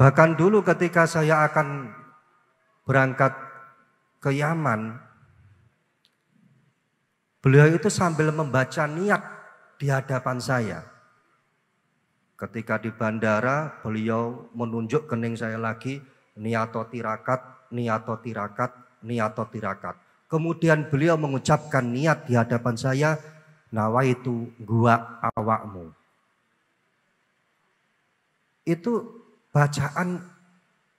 Bahkan dulu ketika saya akan berangkat ke Yaman, beliau itu sambil membaca niat di hadapan saya. Ketika di bandara, beliau menunjuk kening saya lagi, niato tirakat, niato tirakat, niato tirakat. Kemudian beliau mengucapkan niat di hadapan saya, nawa itu gua awakmu. Itu bacaan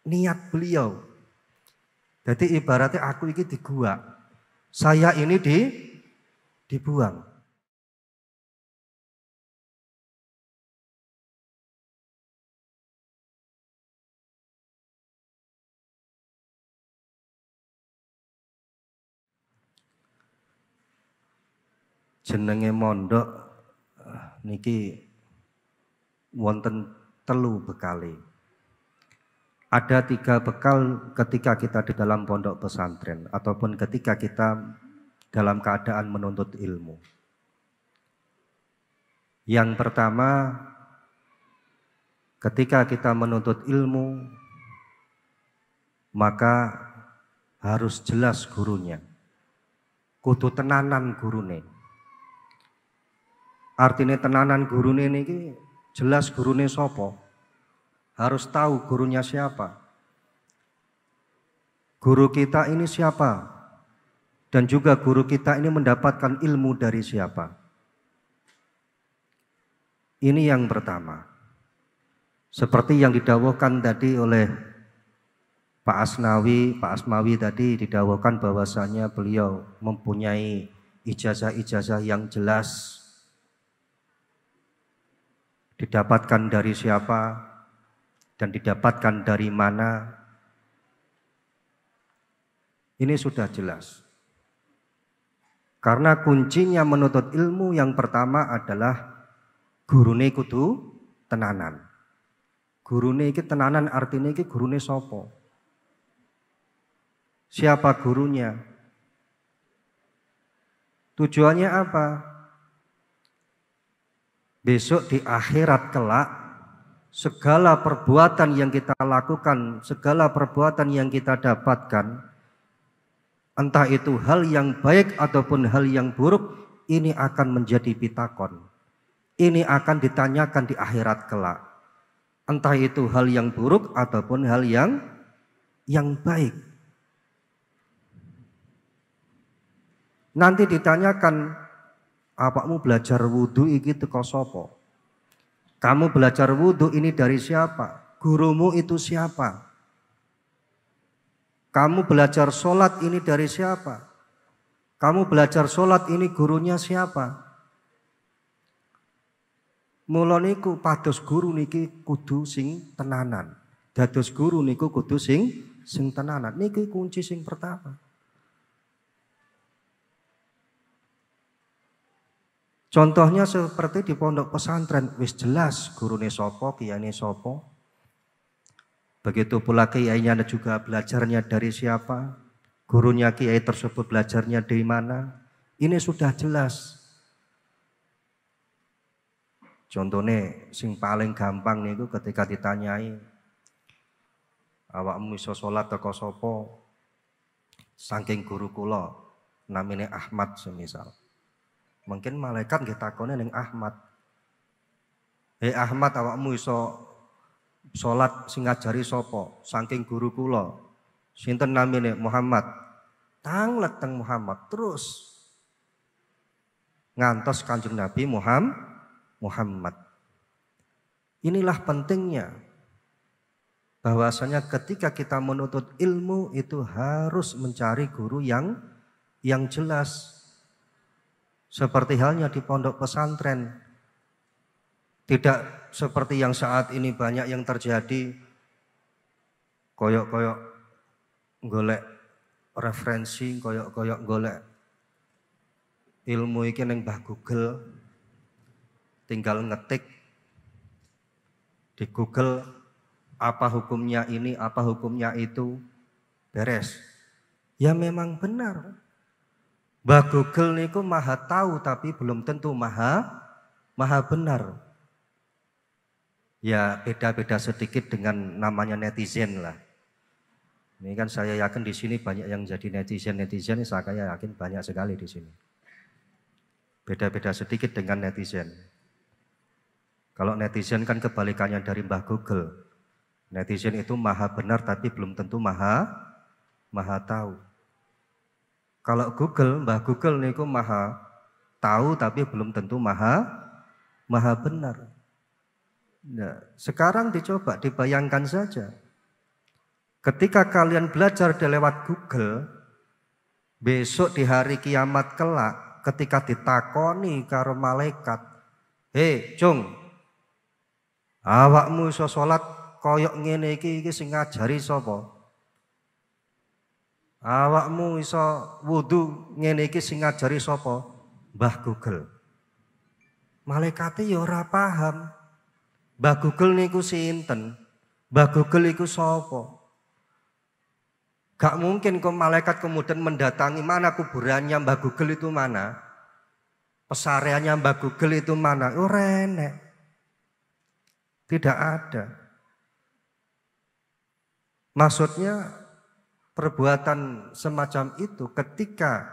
niat beliau. Jadi ibaratnya aku ini digua, saya ini di dibuang. jenenge mondok eh, niki wonten telu bekali ada tiga bekal ketika kita di dalam pondok pesantren ataupun ketika kita dalam keadaan menuntut ilmu. Yang pertama, ketika kita menuntut ilmu, maka harus jelas gurunya. Kutu tenanan gurune. Artinya tenanan gurune ini jelas gurune sopo harus tahu gurunya siapa. Guru kita ini siapa? Dan juga guru kita ini mendapatkan ilmu dari siapa? Ini yang pertama. Seperti yang didawakan tadi oleh Pak Asnawi, Pak Asmawi tadi didawakan bahwasanya beliau mempunyai ijazah-ijazah yang jelas didapatkan dari siapa, dan didapatkan dari mana ini sudah jelas. Karena kuncinya menuntut ilmu yang pertama adalah gurune kudu tenanan. Gurune iki tenanan artinya iki gurune sopo. Siapa gurunya? Tujuannya apa? Besok di akhirat kelak segala perbuatan yang kita lakukan, segala perbuatan yang kita dapatkan, entah itu hal yang baik ataupun hal yang buruk, ini akan menjadi pitakon. Ini akan ditanyakan di akhirat kelak. Entah itu hal yang buruk ataupun hal yang yang baik. Nanti ditanyakan, apamu belajar wudhu itu kosopo. sopo? Kamu belajar wudhu ini dari siapa? Gurumu itu siapa? Kamu belajar sholat ini dari siapa? Kamu belajar sholat ini gurunya siapa? Muloniku padus guru niki kudu sing tenanan. Dados guru niku kudu sing sing tenanan. Niki kunci sing pertama. Contohnya seperti di pondok pesantren, wis jelas gurune sopo, Kiai sopo. Begitu pula kiainya juga belajarnya dari siapa, gurunya kiai tersebut belajarnya dari mana. Ini sudah jelas. Contohnya, sing paling gampang nih ketika ditanyai, awakmu iso sholat teko sopo, saking guru kulo, namanya Ahmad semisal Mungkin malaikat nggih takone ning Ahmad. "Hei Ahmad, awakmu iso sholat sing jari sopo Saking guru kula. Sinten namine? Muhammad." Tang teng Muhammad terus ngantos Kanjeng Nabi Muhammad Muhammad. Inilah pentingnya bahwasanya ketika kita menuntut ilmu itu harus mencari guru yang yang jelas seperti halnya di pondok pesantren. Tidak seperti yang saat ini banyak yang terjadi. Koyok-koyok golek referensi, koyok-koyok golek ilmu ini yang bah Google. Tinggal ngetik di Google apa hukumnya ini, apa hukumnya itu, beres. Ya memang benar nih, niku maha tahu tapi belum tentu maha maha benar. Ya beda-beda sedikit dengan namanya netizen lah. Ini kan saya yakin di sini banyak yang jadi netizen netizen. Saya yakin banyak sekali di sini. Beda-beda sedikit dengan netizen. Kalau netizen kan kebalikannya dari Mbah Google. Netizen itu maha benar tapi belum tentu maha maha tahu. Kalau Google, Mbah Google niku maha tahu tapi belum tentu maha maha benar. Nah, sekarang dicoba dibayangkan saja. Ketika kalian belajar lewat Google, besok di hari kiamat kelak ketika ditakoni karo malaikat, "Hei, Cung, awakmu iso salat koyok ngene iki iki sing ngajari sapa?" Awakmu iso wudu ngene iki sing ngajari sapa? Mbah Google. Malaikate ya ora paham. Mbah Google niku sinten? Mbah Google iku sapa? Gak mungkin kok malaikat kemudian mendatangi mana kuburannya Mbah Google itu mana? Pesareannya Mbah Google itu mana? Ya oh renek. Tidak ada. Maksudnya perbuatan semacam itu ketika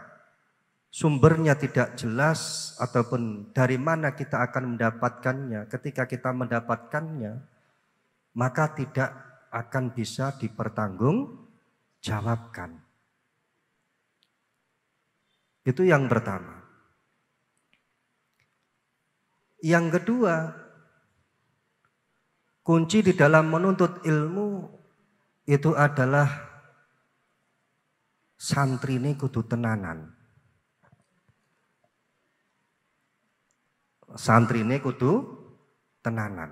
sumbernya tidak jelas ataupun dari mana kita akan mendapatkannya, ketika kita mendapatkannya, maka tidak akan bisa dipertanggung jawabkan. Itu yang pertama. Yang kedua, kunci di dalam menuntut ilmu itu adalah santri ini kudu tenanan. Santri ini kudu tenanan.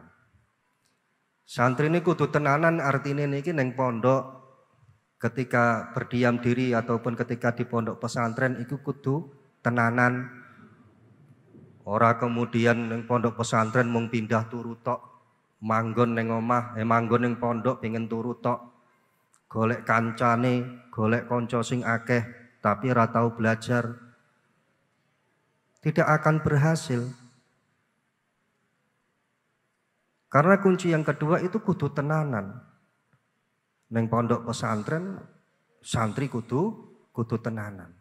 Santri ini kudu tenanan artinya ini neng pondok ketika berdiam diri ataupun ketika di pondok pesantren itu kudu tenanan. Ora kemudian neng pondok pesantren mau pindah turu tok, manggon neng omah, eh manggon neng pondok pengen turu tok, golek kancane, golek konco sing akeh, tapi ratau belajar. Tidak akan berhasil. Karena kunci yang kedua itu kudu tenanan. Neng pondok pesantren santri kudu kudu tenanan.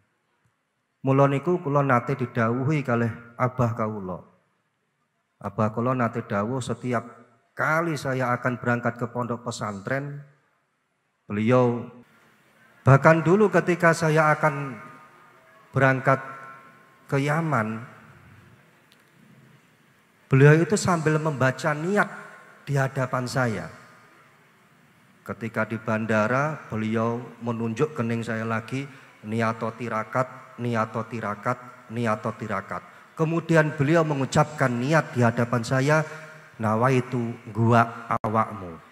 Muloniku kulo nate didawuhi kalih abah kaulo, Abah kulo nate dawuh setiap kali saya akan berangkat ke pondok pesantren Beliau bahkan dulu ketika saya akan berangkat ke Yaman, beliau itu sambil membaca niat di hadapan saya. Ketika di bandara, beliau menunjuk kening saya lagi, niato tirakat, niato tirakat, niato tirakat. Kemudian beliau mengucapkan niat di hadapan saya, nawaitu gua awakmu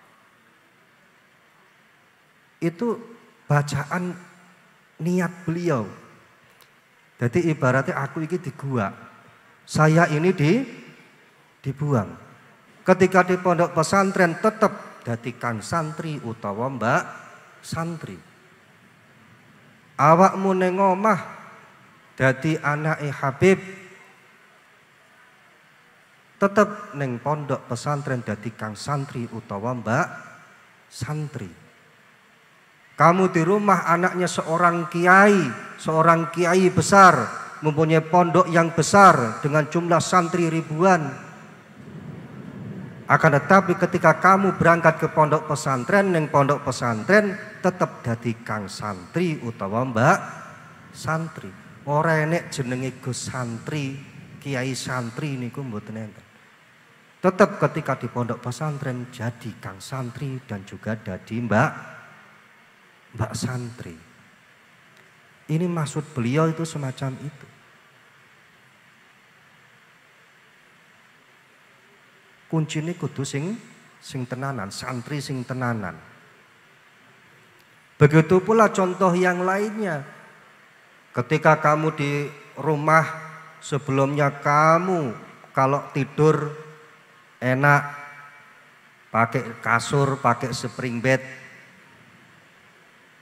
itu bacaan niat beliau. Jadi ibaratnya aku ini di gua, saya ini di dibuang. Ketika di pondok pesantren tetap datikan santri utawa mbak santri. Awakmu nengomah, omah dadi eh Habib tetap neng pondok pesantren dadi kang santri utawa mbak santri. Kamu di rumah anaknya seorang kiai, seorang kiai besar, mempunyai pondok yang besar dengan jumlah santri ribuan. Akan tetapi ketika kamu berangkat ke pondok pesantren, yang pondok pesantren tetap jadi kang santri utawa mbak santri. Orang enek jenenge Gus santri, kiai santri ini mboten enten. Tetap ketika di pondok pesantren jadi kang santri dan juga dadi mbak Mbak Santri. Ini maksud beliau itu semacam itu. Kunci ini kudu sing sing tenanan, santri sing tenanan. Begitu pula contoh yang lainnya. Ketika kamu di rumah sebelumnya kamu kalau tidur enak pakai kasur, pakai spring bed,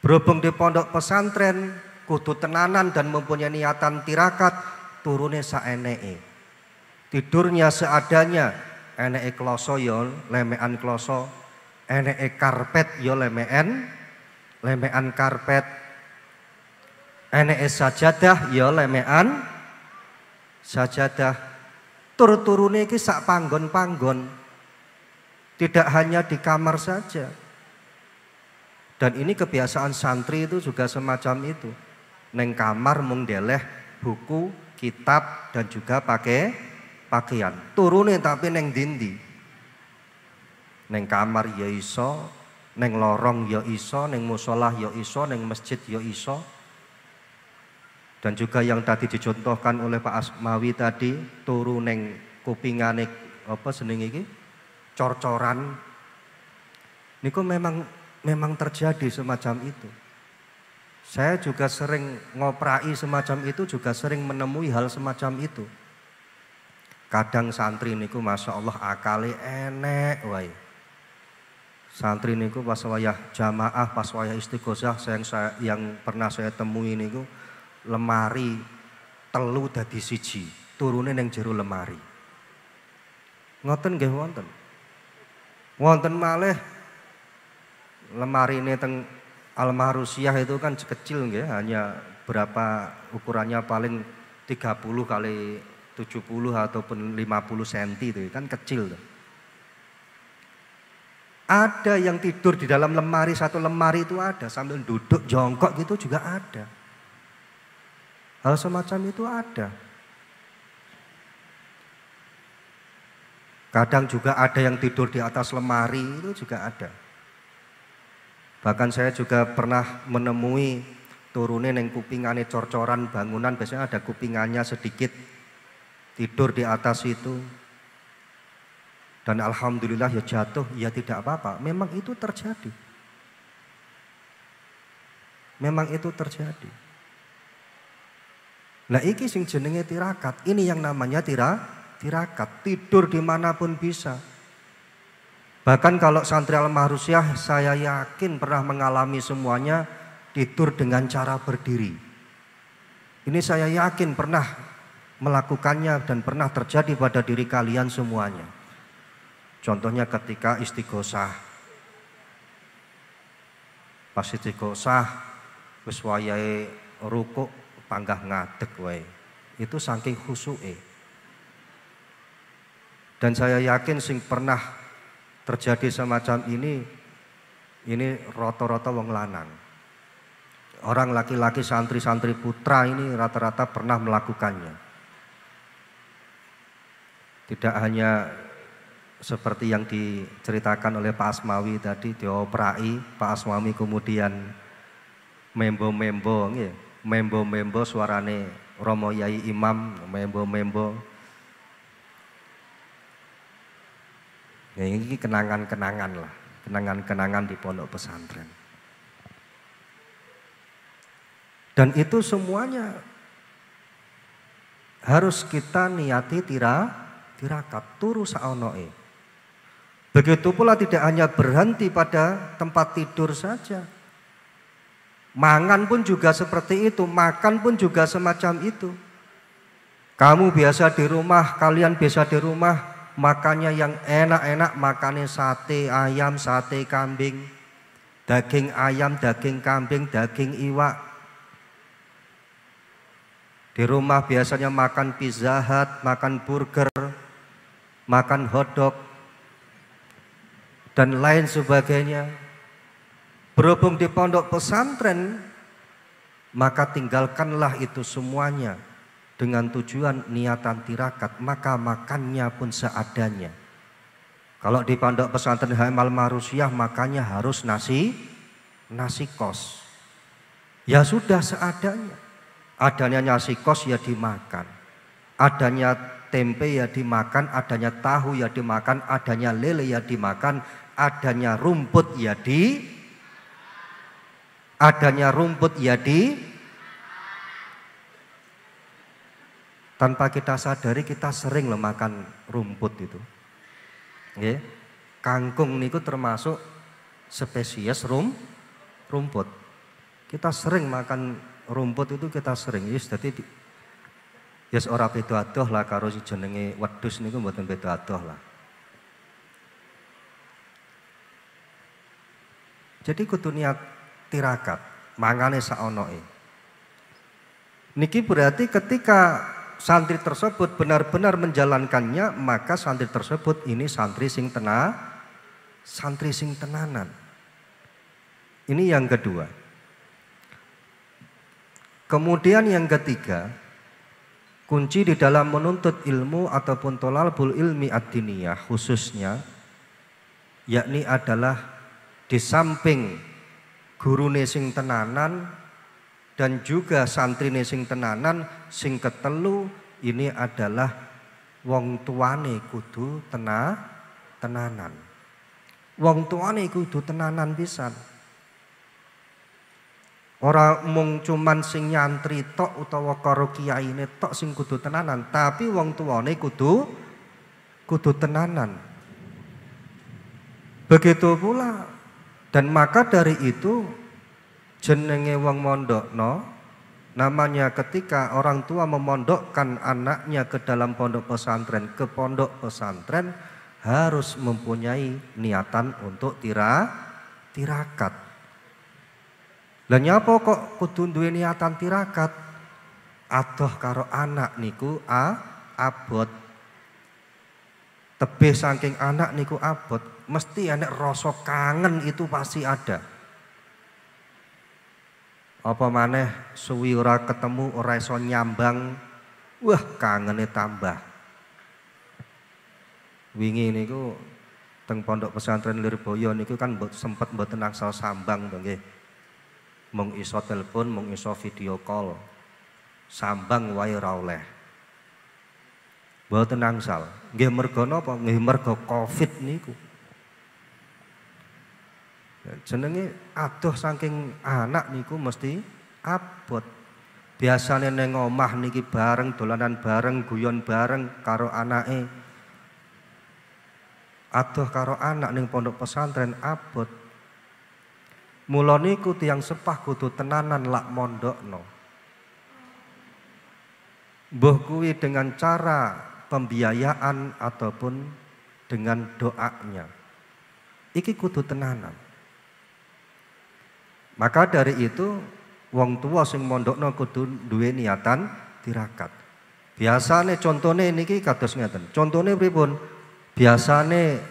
Berhubung di pondok pesantren, kudu tenanan dan mempunyai niatan tirakat, turune saenee. Tidurnya seadanya, enee kloso yo ya lemean kloso, enee karpet yo ya lemean, lemean karpet, enee sajadah yo ya lemean, sajadah. tur turunnya ini sak panggon-panggon. Tidak hanya di kamar saja, dan ini kebiasaan santri itu juga semacam itu. Neng kamar mengdeleh buku, kitab dan juga pakai pakaian. Turunin tapi neng dindi. Neng kamar ya iso, neng lorong ya iso, neng musolah ya iso, neng masjid ya iso. Dan juga yang tadi dicontohkan oleh Pak Asmawi tadi, turun neng kupingane apa seneng iki? corcoran ini Niku memang memang terjadi semacam itu. Saya juga sering ngoprai semacam itu, juga sering menemui hal semacam itu. Kadang santri niku masya Allah akali enek wae. Santri niku pas wayah jamaah, pas wayah istiqosah, yang saya, yang pernah saya temui niku lemari telu dadi siji, turunin yang jeru lemari. Ngoten nggih wonten. Wonten malih lemari ini teng almarusiah itu kan kecil nggih, hanya berapa ukurannya paling 30 kali 70 ataupun 50 cm itu kan kecil. Tuh. Ada yang tidur di dalam lemari, satu lemari itu ada, sambil duduk jongkok gitu juga ada. Hal semacam itu ada. Kadang juga ada yang tidur di atas lemari itu juga ada. Bahkan saya juga pernah menemui turunin yang kupingannya cor-coran bangunan, biasanya ada kupingannya sedikit, tidur di atas itu. Dan Alhamdulillah ya jatuh, ya tidak apa-apa, memang itu terjadi. Memang itu terjadi. Nah ini sing jenenge tirakat, ini yang namanya tira, tirakat, tidur dimanapun bisa. Bahkan kalau santri al saya yakin pernah mengalami semuanya tidur dengan cara berdiri. Ini saya yakin pernah melakukannya dan pernah terjadi pada diri kalian semuanya. Contohnya ketika istighosah. Pas istighosah wis wayahe rukuk panggah ngadeg wae. Itu saking khusuke. Dan saya yakin sing pernah terjadi semacam ini, ini roto-roto wong lanang. Orang laki-laki santri-santri putra ini rata-rata pernah melakukannya. Tidak hanya seperti yang diceritakan oleh Pak Asmawi tadi dioperai Pak Asmawi kemudian membo-membo, membo-membo suarane Romo Yai Imam, membo-membo Ya ini kenangan-kenangan lah, kenangan-kenangan di pondok pesantren. Dan itu semuanya harus kita niati tira tirakat turu saonoe. Begitu pula tidak hanya berhenti pada tempat tidur saja. Mangan pun juga seperti itu, makan pun juga semacam itu. Kamu biasa di rumah, kalian biasa di rumah, makannya yang enak-enak, makannya sate ayam, sate kambing, daging ayam, daging kambing, daging iwak. Di rumah biasanya makan pizza hut, makan burger, makan hotdog, dan lain sebagainya. Berhubung di pondok pesantren, maka tinggalkanlah itu semuanya dengan tujuan niatan tirakat maka makannya pun seadanya. Kalau di pondok pesantren Hamal Marusiah makannya harus nasi nasi kos. Ya sudah seadanya. Adanya nasi kos ya dimakan. Adanya tempe ya dimakan, adanya tahu ya dimakan, adanya lele ya dimakan, adanya rumput ya di adanya rumput ya di tanpa kita sadari kita sering loh rumput itu. Ya. Kangkung niku termasuk spesies rum rumput. Kita sering makan rumput itu kita sering yes jadi yes ora beda adoh lah karo jenenge wedhus niku mboten beda adoh lah. Jadi kudu niat tirakat, mangane ini, Niki berarti ketika santri tersebut benar-benar menjalankannya, maka santri tersebut ini santri sing tena, santri sing tenanan. Ini yang kedua. Kemudian yang ketiga, kunci di dalam menuntut ilmu ataupun tolal bul ilmi ad khususnya, yakni adalah di samping gurune sing tenanan, dan juga santri sing tenanan sing ketelu ini adalah wong tuane kudu tena tenanan wong tuane kudu tenanan bisa. Orang mung cuman sing nyantri tok utawa karo kiyaine tok sing kudu tenanan, tapi wong tuane kudu kudu tenanan. Begitu pula dan maka dari itu jenenge wong mondokno namanya ketika orang tua memondokkan anaknya ke dalam pondok pesantren ke pondok pesantren harus mempunyai niatan untuk tira tirakat lah nyapa kok kudu niatan tirakat adoh karo anak niku a abot tebih saking anak niku abot mesti anak rosok kangen itu pasti ada apa maneh suwi ora ketemu ora iso nyambang wah kangene tambah wingi niku teng pondok pesantren Lirboyo niku kan sempat mboten angsal sambang to nggih mung iso telepon mung iso video call sambang wae ora oleh mboten angsal nggih mergo napa nggih mergo covid niku jenenge adoh saking anak niku mesti abot. biasanya neng omah niki bareng dolanan bareng, guyon bareng karo anake. Adoh karo anak neng pondok pesantren abot. Mula niku tiyang sepah kudu tenanan lak mondokno. Mbah kuwi dengan cara pembiayaan ataupun dengan doanya. Iki kudu tenanan. Maka dari itu wong tua sing mondokno kudu duwe niatan tirakat. Biasane contone niki kados ngeten. Contone pripun? Biasane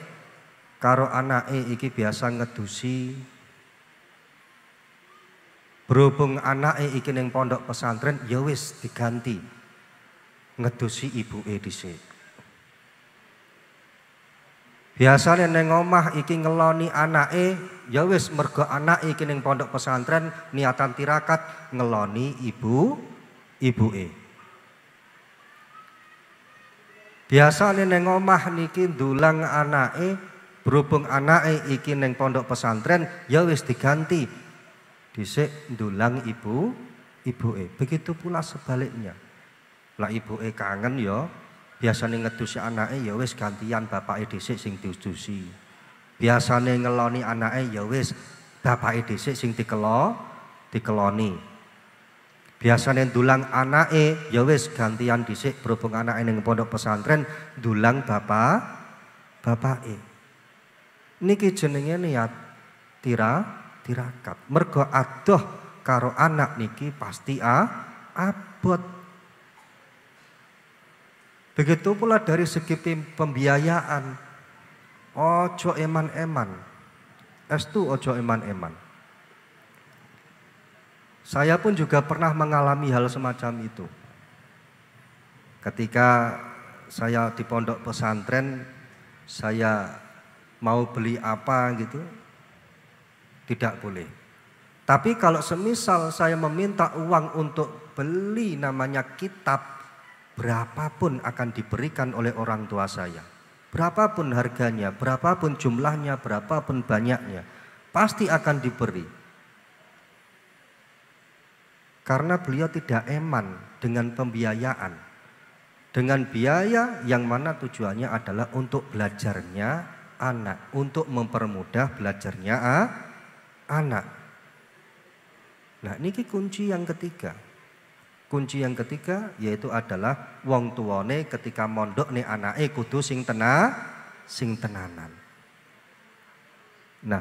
karo anake iki biasa ngedusi berhubung e iki ning pondok pesantren ya wis diganti ngedusi ibuke dhisik. Biasanya neng omah iki ngeloni E, ya wis mergo anak iki neng pondok pesantren niatan tirakat ngeloni ibu ibuke. Biasanya neng omah niki dulang E, berhubung E iki neng pondok pesantren ya wis diganti. Dhisik dulang ibu ibu E. Begitu pula sebaliknya. Lah ibu E kangen ya biasane ngedusi anake ya wis gantian bapak dhisik sing diudusi. Biasanya ngeloni anake ya wis bapak dhisik sing dikelo dikeloni. Biasane dulang anake ya wis gantian dhisik berhubung anake yang pondok pesantren dulang bapak bapak e. Niki jenenge niat tira tirakat. Mergo adoh karo anak niki pasti a abot Begitu pula dari segi pembiayaan, ojo eman-eman. Estu ojo eman-eman. Saya pun juga pernah mengalami hal semacam itu. Ketika saya di pondok pesantren, saya mau beli apa gitu, tidak boleh. Tapi kalau semisal saya meminta uang untuk beli namanya kitab berapapun akan diberikan oleh orang tua saya. Berapapun harganya, berapapun jumlahnya, berapapun banyaknya, pasti akan diberi. Karena beliau tidak eman dengan pembiayaan, dengan biaya yang mana tujuannya adalah untuk belajarnya anak, untuk mempermudah belajarnya ah, anak. Nah, ini kunci yang ketiga. Kunci yang ketiga yaitu adalah wong tuwone ketika mondok nih anake kudu sing tena sing tenanan. Nah,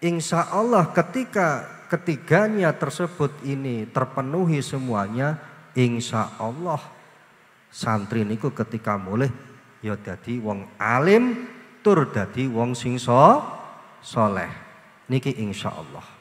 insya Allah ketika ketiganya tersebut ini terpenuhi semuanya, insya Allah santri niku ketika mulai ya jadi wong alim tur jadi wong sing soleh. Niki insya Allah.